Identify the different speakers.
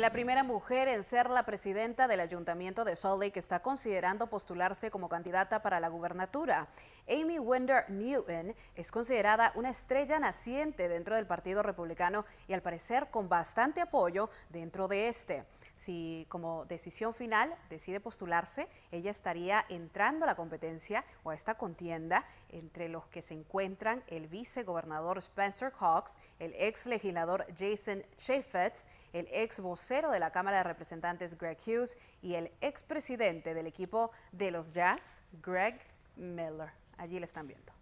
Speaker 1: la primera mujer en ser la presidenta del Ayuntamiento de Salt Lake está considerando postularse como candidata para la gubernatura. Amy Wender Newton es considerada una estrella naciente dentro del Partido Republicano y al parecer con bastante apoyo dentro de este. Si como decisión final decide postularse, ella estaría entrando a la competencia o a esta contienda entre los que se encuentran el vicegobernador Spencer Cox, el ex legislador Jason Chaffetz, el ex de la Cámara de Representantes, Greg Hughes, y el expresidente del equipo de los Jazz, Greg Miller. Allí le están viendo.